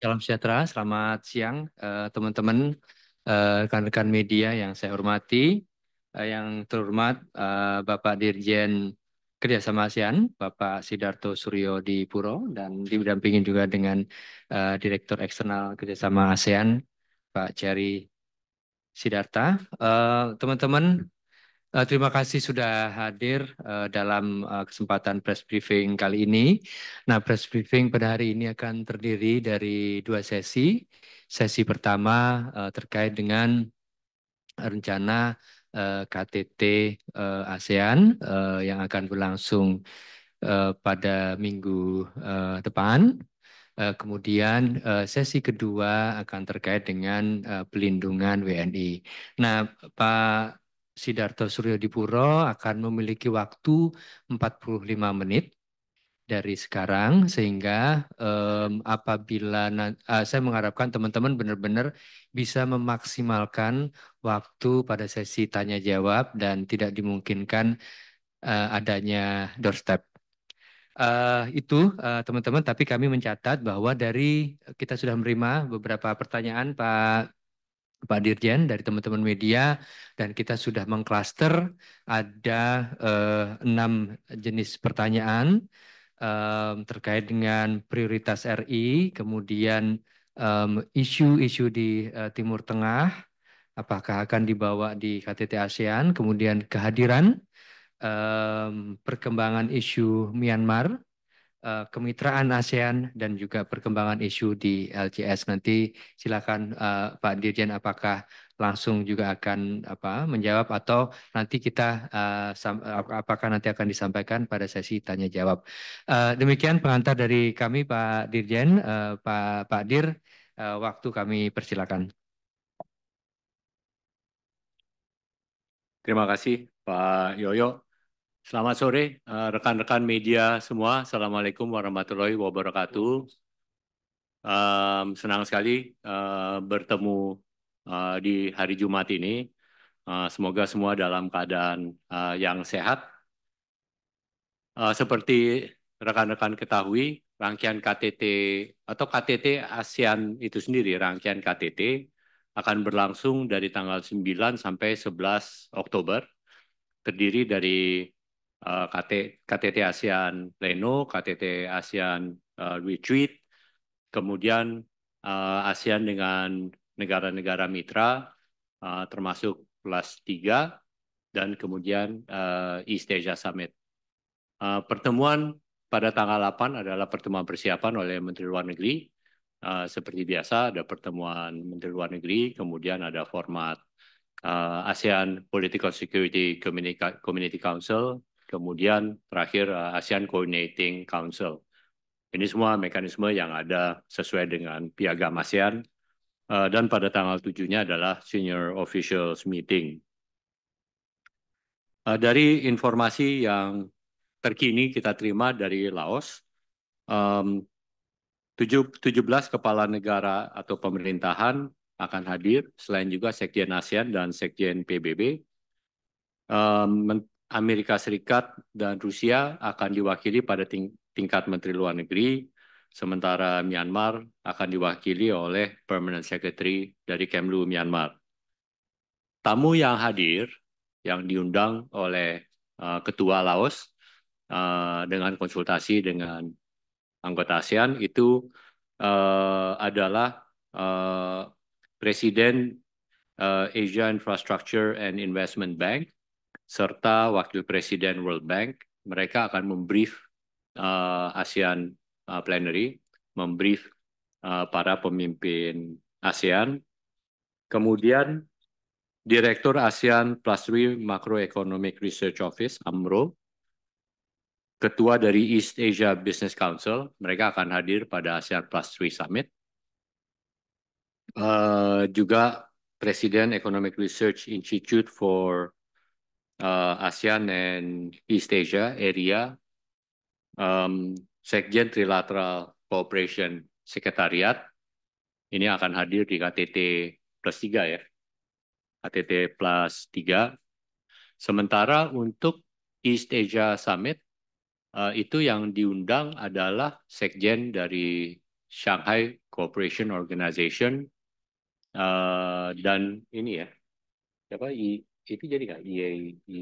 Salam sejahtera, selamat siang eh, teman-teman, uh, rekan-rekan teman uh, media yang saya hormati, uh, yang terhormat Bapak Dirjen Kerjasama ASEAN, Bapak Sidarto Suryo di Puro, dan didampingi juga dengan Direktur Eksternal Kerjasama ASEAN, Pak Jerry Sidarta. Teman-teman, Eh, terima kasih sudah hadir eh, dalam eh, kesempatan press briefing kali ini. Nah, press briefing pada hari ini akan terdiri dari dua sesi. Sesi pertama terkait dengan rencana KTT ASEAN yang akan berlangsung pada minggu depan. kemudian sesi kedua akan terkait dengan pelindungan WNI. Nah, Pak Sidarto Suryodipuro akan memiliki waktu 45 menit dari sekarang sehingga um, apabila uh, saya mengharapkan teman-teman benar-benar bisa memaksimalkan waktu pada sesi tanya jawab dan tidak dimungkinkan uh, adanya doorstep. Uh, itu teman-teman uh, teman -teman, tapi kami mencatat bahwa dari kita sudah menerima beberapa pertanyaan Pak Pak Dirjen dari teman-teman media dan kita sudah mengklaster ada eh, enam jenis pertanyaan eh, terkait dengan prioritas RI, kemudian eh, isu-isu eh, di eh, Timur Tengah, apakah akan dibawa di KTT ASEAN, kemudian kehadiran eh, perkembangan isu Myanmar, Eh, kemitraan ASEAN dan juga perkembangan isu di LCS nanti silakan uh, Pak Dirjen apakah langsung juga akan apa menjawab atau nanti kita uh, apakah nanti akan disampaikan pada sesi tanya jawab. Uh, demikian pengantar dari kami Pak Dirjen, uh, Pak Pak Dir, uh, waktu kami persilakan. Terima kasih Pak Yoyo. Selamat sore eh, rekan-rekan media semua. Assalamualaikum warahmatullahi wabarakatuh. Um, senang sekali uh, bertemu uh, di hari Jumat ini. Uh, semoga semua dalam keadaan uh, yang sehat. Uh, seperti rekan-rekan ketahui, rangkaian KTT atau KTT ASEAN itu sendiri, rangkaian KTT akan berlangsung dari tanggal 9 sampai 11 Oktober, terdiri dari Eh, KT, KTT ASEAN Pleno, KTT ASEAN uh, Retreat, kemudian uh, ASEAN dengan negara-negara mitra, uh, termasuk plus 3, dan kemudian uh, East Asia Summit. Uh, pertemuan pada tanggal 8 adalah pertemuan persiapan oleh Menteri Luar Negeri. Uh, seperti biasa ada pertemuan Menteri Luar Negeri, kemudian ada format uh, ASEAN Political Security Community Council kemudian terakhir uh, ASEAN Coordinating Council. Ini semua mekanisme yang ada sesuai dengan piagam ASEAN uh, dan pada tanggal tujuhnya adalah Senior Officials Meeting. Uh, dari informasi yang terkini kita terima dari Laos, 17 um, kepala negara atau pemerintahan akan hadir, selain juga Sekjen ASEAN dan Sekjen PBB. Amerika Serikat dan Rusia akan diwakili pada tingkat Menteri Luar Negeri, sementara Myanmar akan diwakili oleh Permanent Secretary dari Kemlu Myanmar. Tamu yang hadir yang diundang oleh uh, Ketua Laos uh, dengan konsultasi dengan anggota ASEAN itu uh, adalah uh, Presiden uh, Asia Infrastructure and Investment Bank serta Wakil Presiden World Bank, mereka akan membrief uh, ASEAN uh, Plenary, membrief uh, para pemimpin ASEAN. Kemudian Direktur ASEAN Plus Three Macroeconomic Research Office, AMRO, Ketua dari East Asia Business Council, mereka akan hadir pada ASEAN Plus Three Summit. Uh, juga Presiden Economic Research Institute for uh, ASEAN and East Asia area, um, Sekjen Trilateral Cooperation Sekretariat ini akan hadir di KTT plus 3 ya. KTT plus 3. Sementara untuk East Asia Summit, uh, itu yang diundang adalah Sekjen dari Shanghai Cooperation Organization uh, dan ini ya, siapa? itu jadi nggak iya IU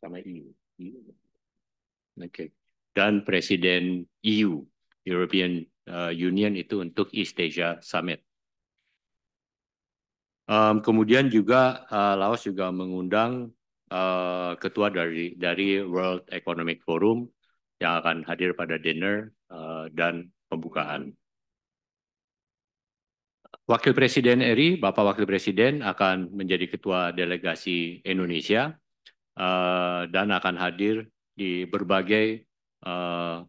sama IU, e e oke dan Presiden EU European uh, Union itu untuk East Asia Summit um, kemudian juga uh, Laos juga mengundang uh, ketua dari dari World Economic Forum yang akan hadir pada dinner uh, dan pembukaan Wakil Presiden RI, Bapak Wakil Presiden akan menjadi Ketua Delegasi Indonesia uh, dan akan hadir di berbagai, uh,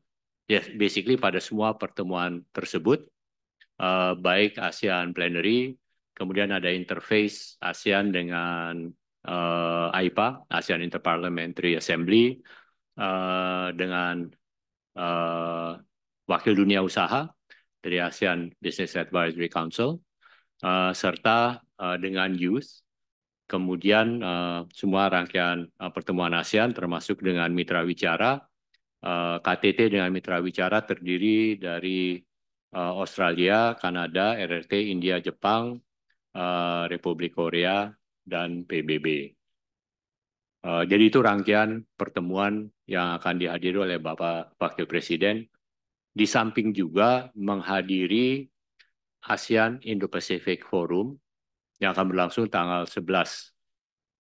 yes, basically pada semua pertemuan tersebut, uh, baik ASEAN Plenary, kemudian ada interface ASEAN dengan uh, AIPA, ASEAN Interparliamentary Assembly, uh, dengan uh, Wakil Dunia Usaha, dari ASEAN Business Advisory Council, uh, serta uh, dengan youth. Kemudian uh, semua rangkaian uh, pertemuan ASEAN termasuk dengan mitra wicara, uh, KTT dengan mitra wicara terdiri dari uh, Australia, Kanada, RRT, India, Jepang, uh, Republik Korea, dan PBB. Uh, jadi itu rangkaian pertemuan yang akan dihadiri oleh Bapak Wakil Presiden di samping juga menghadiri ASEAN Indo-Pacific Forum yang akan berlangsung tanggal 11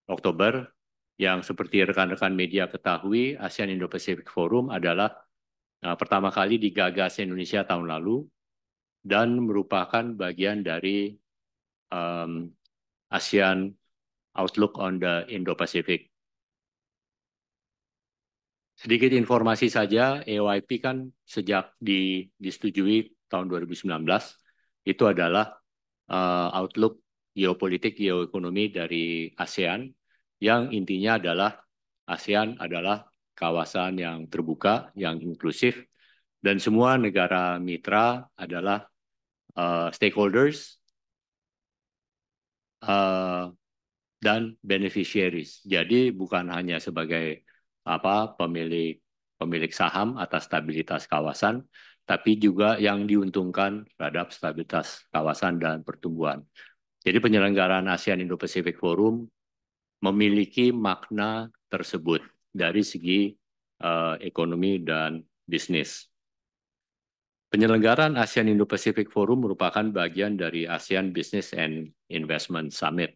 Oktober yang seperti rekan-rekan media ketahui ASEAN Indo-Pacific Forum adalah nah, pertama kali digagas Indonesia tahun lalu dan merupakan bagian dari um, ASEAN Outlook on the Indo-Pacific Sedikit informasi saja, EYP kan sejak di, disetujui tahun 2019, itu adalah uh, outlook geopolitik, geoekonomi dari ASEAN, yang intinya adalah ASEAN adalah kawasan yang terbuka, yang inklusif, dan semua negara mitra adalah uh, stakeholders uh, dan beneficiaries. Jadi bukan hanya sebagai apa pemilik pemilik saham atas stabilitas kawasan, tapi juga yang diuntungkan terhadap stabilitas kawasan dan pertumbuhan. Jadi penyelenggaraan ASEAN Indo-Pacific Forum memiliki makna tersebut dari segi uh, ekonomi dan bisnis. Penyelenggaraan ASEAN Indo-Pacific Forum merupakan bagian dari ASEAN Business and Investment Summit.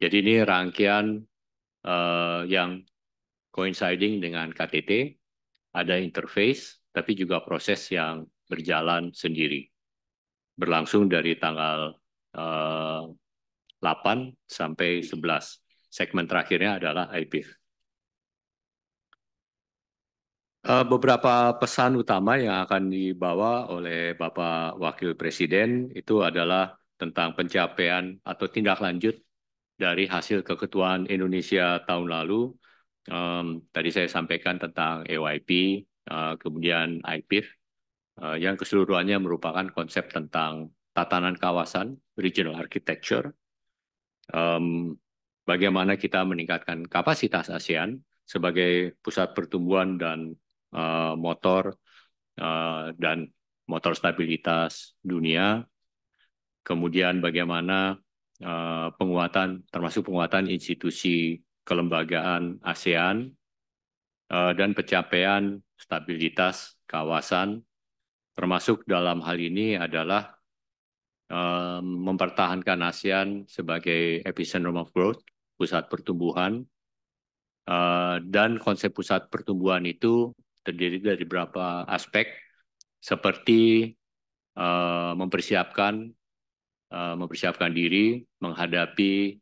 Jadi ini rangkaian uh, yang coinciding dengan KTT, ada interface, tapi juga proses yang berjalan sendiri. Berlangsung dari tanggal uh, eh, 8 sampai 11. Segmen terakhirnya adalah IPIF. Eh, beberapa pesan utama yang akan dibawa oleh Bapak Wakil Presiden itu adalah tentang pencapaian atau tindak lanjut dari hasil keketuaan Indonesia tahun lalu um, tadi saya sampaikan tentang EYP, uh, eh, kemudian IPIF, uh, eh, yang keseluruhannya merupakan konsep tentang tatanan kawasan, regional architecture, um, bagaimana kita meningkatkan kapasitas ASEAN sebagai pusat pertumbuhan dan uh, motor uh, dan motor stabilitas dunia, kemudian bagaimana uh, penguatan termasuk penguatan institusi kelembagaan ASEAN eh, dan pencapaian stabilitas kawasan, termasuk dalam hal ini adalah eh, mempertahankan ASEAN sebagai epicentrum of growth, pusat pertumbuhan, eh, dan konsep pusat pertumbuhan itu terdiri dari beberapa aspek, seperti mempersiapkan mempersiapkan diri menghadapi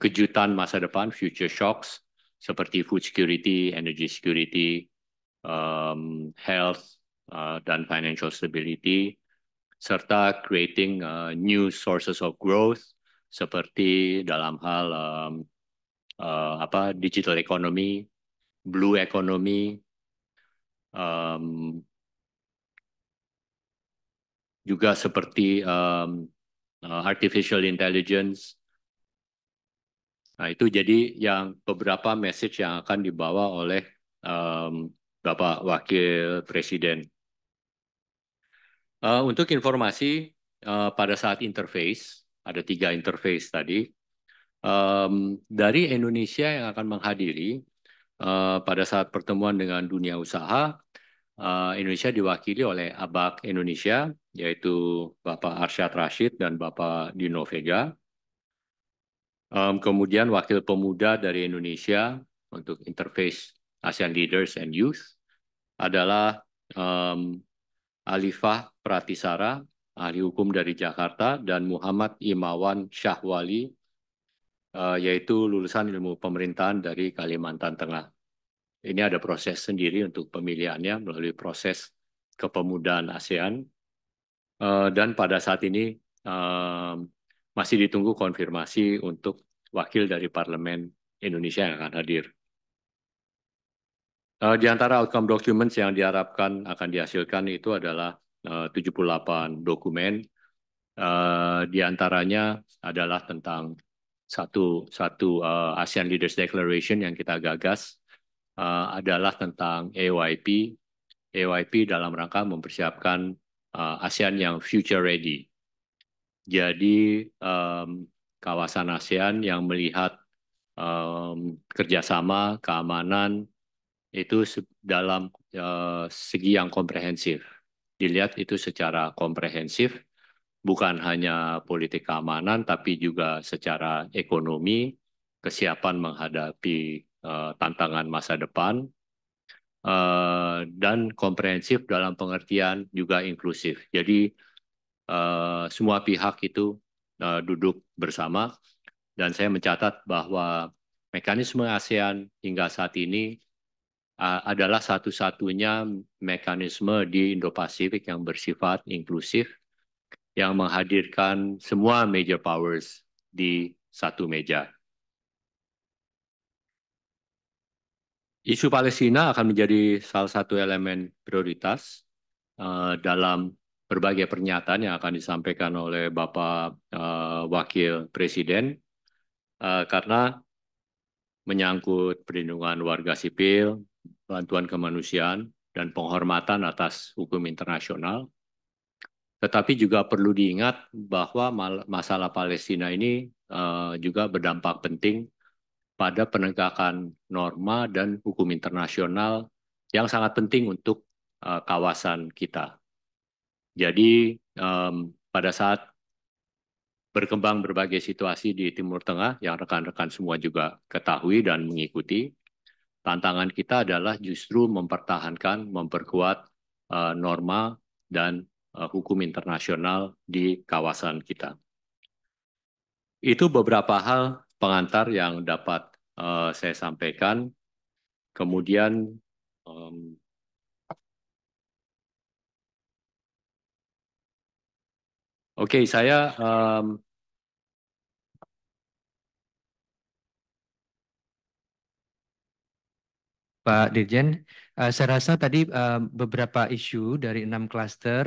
kejutan masa depan, future shocks, seperti food security, energy security, um, health, uh, dan financial stability, serta creating uh, new sources of growth, seperti dalam hal um, uh, apa digital economy, blue economy, um, juga seperti um, uh, artificial intelligence, Nah, itu jadi yang beberapa message yang akan dibawa oleh um, Bapak Wakil Presiden. Uh, untuk informasi uh, pada saat interface, ada tiga interface tadi. Um, dari Indonesia yang akan menghadiri uh, pada saat pertemuan dengan dunia usaha, uh, Indonesia diwakili oleh ABAK Indonesia, yaitu Bapak Arsyad Rashid dan Bapak Dino Vega. Um, kemudian Wakil Pemuda dari Indonesia untuk Interface ASEAN Leaders and Youth adalah um, Alifah Pratisara, ahli hukum dari Jakarta, dan Muhammad Imawan Syahwali, uh, yaitu lulusan ilmu pemerintahan dari Kalimantan Tengah. Ini ada proses sendiri untuk pemilihannya melalui proses kepemudaan ASEAN. Uh, dan pada saat ini uh, masih ditunggu konfirmasi untuk wakil dari Parlemen Indonesia yang akan hadir. Eh, di antara outcome documents yang diharapkan akan dihasilkan itu adalah 78 eh, dokumen. Uh, di antaranya adalah tentang satu satu ASEAN Leaders Declaration yang kita gagas uh, adalah tentang AYP. AYP dalam rangka mempersiapkan ASEAN yang future ready jadi um, kawasan ASEAN yang melihat um, kerjasama keamanan itu dalam uh, segi yang komprehensif. Dilihat itu secara komprehensif, bukan hanya politik keamanan, tapi juga secara ekonomi, kesiapan menghadapi uh, tantangan masa depan, uh, dan komprehensif dalam pengertian juga inklusif. Jadi Eh, semua pihak itu uh, duduk bersama dan saya mencatat bahwa mekanisme ASEAN hingga saat ini uh, adalah satu-satunya mekanisme di Indo-Pasifik yang bersifat inklusif yang menghadirkan semua major powers di satu meja. Isu Palestina akan menjadi salah satu elemen prioritas uh, dalam berbagai pernyataan yang akan disampaikan oleh Bapak uh, Wakil Presiden uh, karena menyangkut perlindungan warga sipil, bantuan kemanusiaan, dan penghormatan atas hukum internasional. Tetapi juga perlu diingat bahwa masalah Palestina ini uh, juga berdampak penting pada penegakan norma dan hukum internasional yang sangat penting untuk uh, kawasan kita. Jadi um, pada saat berkembang berbagai situasi di Timur Tengah yang rekan-rekan semua juga ketahui dan mengikuti, tantangan kita adalah justru mempertahankan, memperkuat uh, norma dan uh, hukum internasional di kawasan kita. Itu beberapa hal pengantar yang dapat uh, saya sampaikan. Kemudian um, Oke, okay, saya um, Pak Dirjen, uh, saya rasa tadi uh, beberapa isu dari enam klaster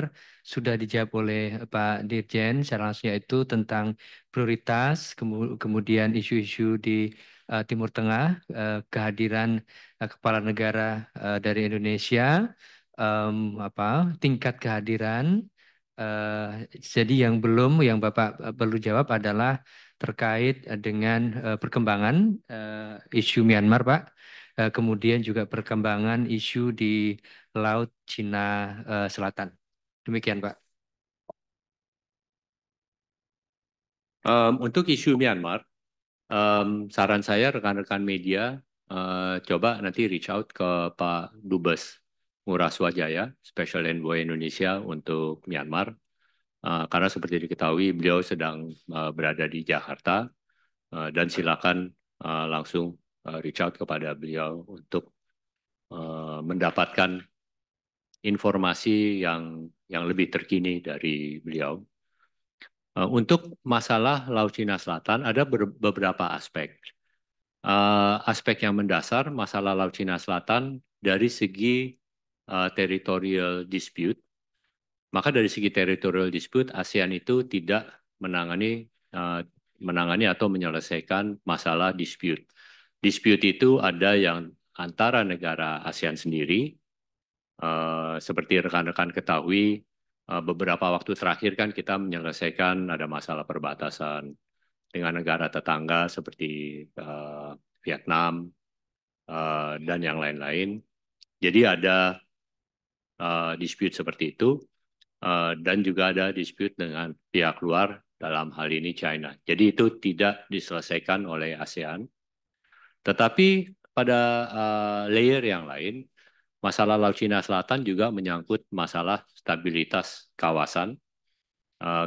sudah dijawab oleh Pak Dirjen Saya langsung yaitu tentang prioritas, kemudian isu-isu di uh, Timur Tengah, uh, kehadiran uh, kepala negara uh, dari Indonesia, um, apa tingkat kehadiran Eh, jadi yang belum yang Bapak eh, perlu jawab adalah terkait eh, dengan perkembangan isu Myanmar, Pak. kemudian juga perkembangan isu di Laut Cina Selatan. Demikian, Pak. untuk isu Myanmar, saran saya rekan-rekan media coba nanti reach out ke Pak Dubes Ngurah Swajaya, Special Envoy Indonesia untuk Myanmar. Uh, karena seperti diketahui beliau sedang uh, berada di Jakarta uh, dan silakan uh, langsung uh, reach out kepada beliau untuk uh, mendapatkan informasi yang yang lebih terkini dari beliau. Uh, untuk masalah Laut Cina Selatan ada beberapa aspek. Uh, aspek yang mendasar masalah Laut Cina Selatan dari segi uh, eh, territorial dispute, maka dari segi territorial dispute ASEAN itu tidak menangani uh, menangani atau menyelesaikan masalah dispute. Dispute itu ada yang antara negara ASEAN sendiri, uh, seperti rekan-rekan ketahui uh, beberapa waktu terakhir kan kita menyelesaikan ada masalah perbatasan dengan negara tetangga seperti uh, Vietnam uh, dan yang lain-lain. Jadi ada Eh, dispute seperti itu eh, dan juga ada dispute dengan pihak luar dalam hal ini China. Jadi itu tidak diselesaikan oleh ASEAN. Tetapi pada eh, layer yang lain, masalah Laut Cina Selatan juga menyangkut masalah stabilitas kawasan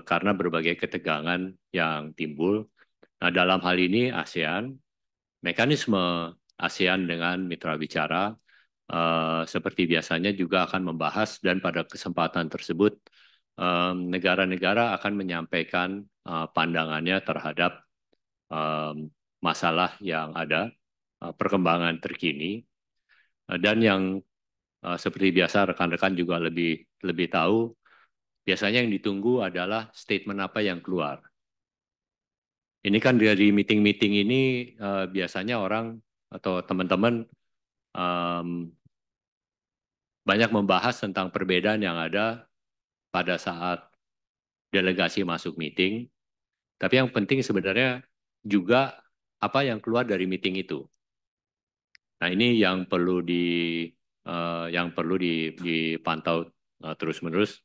karena berbagai ketegangan yang timbul. Nah, dalam hal ini ASEAN, mekanisme ASEAN dengan mitra bicara uh, seperti biasanya juga akan membahas dan pada kesempatan tersebut negara negara-negara akan menyampaikan uh, pandangannya terhadap um, masalah yang ada, uh, perkembangan terkini, uh, dan yang uh, seperti biasa rekan-rekan juga lebih lebih tahu. Biasanya yang ditunggu adalah statement apa yang keluar. Ini kan dari meeting-meeting ini uh, biasanya orang atau teman-teman um, banyak membahas tentang perbedaan yang ada pada saat delegasi masuk meeting. Tapi yang penting sebenarnya juga apa yang keluar dari meeting itu. Nah ini yang perlu di uh, yang perlu dipantau uh, terus-menerus.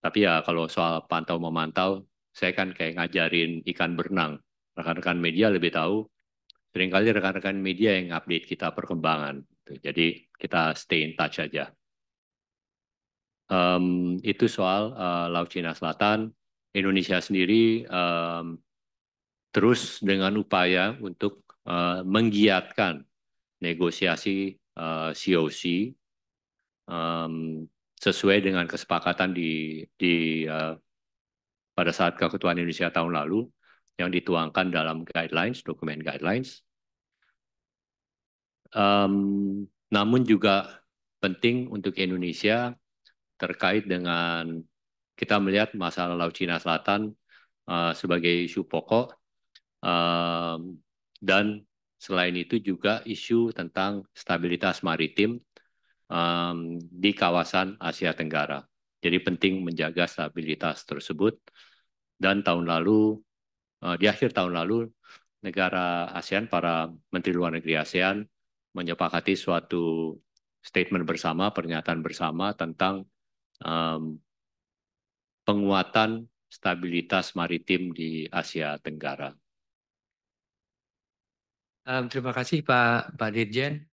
Tapi ya kalau soal pantau memantau, saya kan kayak ngajarin ikan berenang. Rekan-rekan media lebih tahu seringkali rekan-rekan media yang update kita perkembangan. Gitu. Jadi kita stay in touch aja. Um, itu soal uh, Laut Cina Selatan. Indonesia sendiri um, terus dengan upaya untuk uh, menggiatkan negosiasi uh, eh, COC um, sesuai dengan kesepakatan di, di uh, pada saat keketuaan Indonesia tahun lalu yang dituangkan dalam guidelines, dokumen guidelines. Um, namun juga penting untuk Indonesia terkait dengan kita melihat masalah Laut Cina Selatan uh, sebagai isu pokok uh, dan selain itu juga isu tentang stabilitas maritim um, di kawasan Asia Tenggara. Jadi penting menjaga stabilitas tersebut. Dan tahun lalu Eh, di akhir tahun lalu negara ASEAN, para menteri luar negeri ASEAN menyepakati suatu statement bersama, pernyataan bersama tentang um, penguatan stabilitas maritim di Asia Tenggara. Um, terima kasih Pak Pak Dirjen.